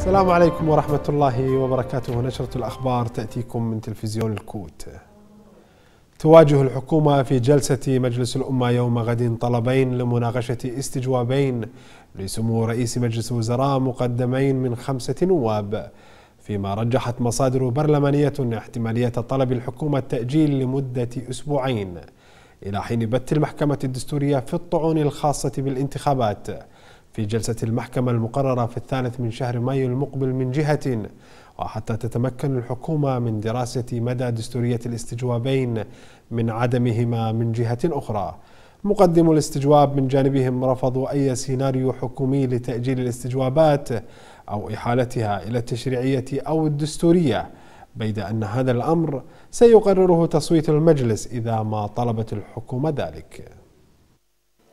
السلام عليكم ورحمة الله وبركاته نشرة الأخبار تأتيكم من تلفزيون الكوت تواجه الحكومة في جلسة مجلس الأمة يوم غد طلبين لمناقشة استجوابين لسمو رئيس مجلس الوزراء مقدمين من خمسة نواب فيما رجحت مصادر برلمانية احتمالية طلب الحكومة التأجيل لمدة أسبوعين إلى حين بث المحكمة الدستورية في الطعون الخاصة بالانتخابات في جلسة المحكمة المقررة في الثالث من شهر مايو المقبل من جهة وحتى تتمكن الحكومة من دراسة مدى دستورية الاستجوابين من عدمهما من جهة أخرى مقدم الاستجواب من جانبهم رفضوا أي سيناريو حكومي لتأجيل الاستجوابات أو إحالتها إلى التشريعية أو الدستورية بيد أن هذا الأمر سيقرره تصويت المجلس إذا ما طلبت الحكومة ذلك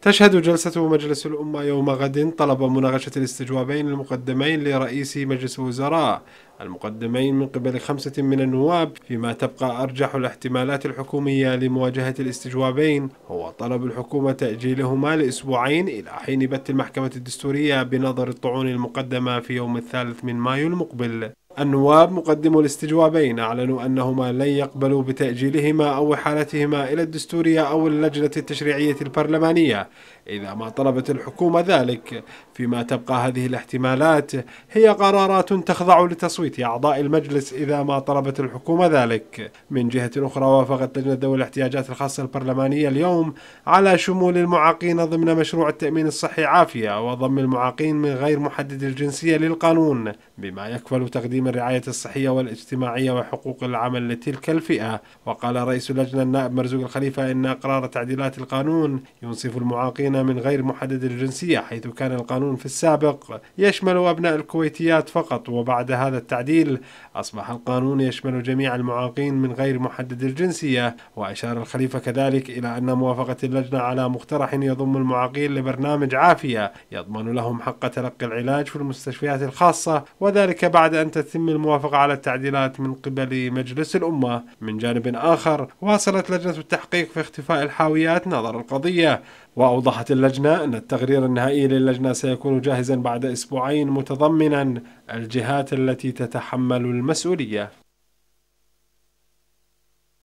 تشهد جلسة مجلس الأمة يوم غد طلب مناقشة الاستجوابين المقدمين لرئيس مجلس الوزراء المقدمين من قبل خمسة من النواب فيما تبقى أرجح الاحتمالات الحكومية لمواجهة الاستجوابين هو طلب الحكومة تأجيلهما لأسبوعين إلى حين بث المحكمة الدستورية بنظر الطعون المقدمة في يوم الثالث من مايو المقبل النواب مقدمو الاستجوابين أعلنوا أنهما لن يقبلوا بتأجيلهما أو إحالتهما إلى الدستورية أو اللجنة التشريعية البرلمانية إذا ما طلبت الحكومة ذلك فيما تبقى هذه الاحتمالات هي قرارات تخضع لتصويت أعضاء المجلس إذا ما طلبت الحكومة ذلك من جهة أخرى وافقت لجنة ذوي الاحتياجات الخاصة البرلمانية اليوم على شمول المعاقين ضمن مشروع التأمين الصحي عافية وضم المعاقين من غير محدد الجنسية للقانون بما يكفل تقديم من الرعاية الصحية والاجتماعية وحقوق العمل لتلك الفئة وقال رئيس اللجنة النائب مرزوق الخليفة إن قرار تعديلات القانون ينصف المعاقين من غير محدد الجنسية حيث كان القانون في السابق يشمل أبناء الكويتيات فقط وبعد هذا التعديل أصبح القانون يشمل جميع المعاقين من غير محدد الجنسية وأشار الخليفة كذلك إلى أن موافقة اللجنة على مقترح يضم المعاقين لبرنامج عافية يضمن لهم حق تلقي العلاج في المستشفيات الخاصة وذلك بعد أن تتم تتم الموافقة على التعديلات من قبل مجلس الأمة من جانب آخر واصلت لجنة التحقيق في اختفاء الحاويات نظر القضية وأوضحت اللجنة أن التقرير النهائي للجنة سيكون جاهزا بعد أسبوعين متضمنا الجهات التي تتحمل المسؤولية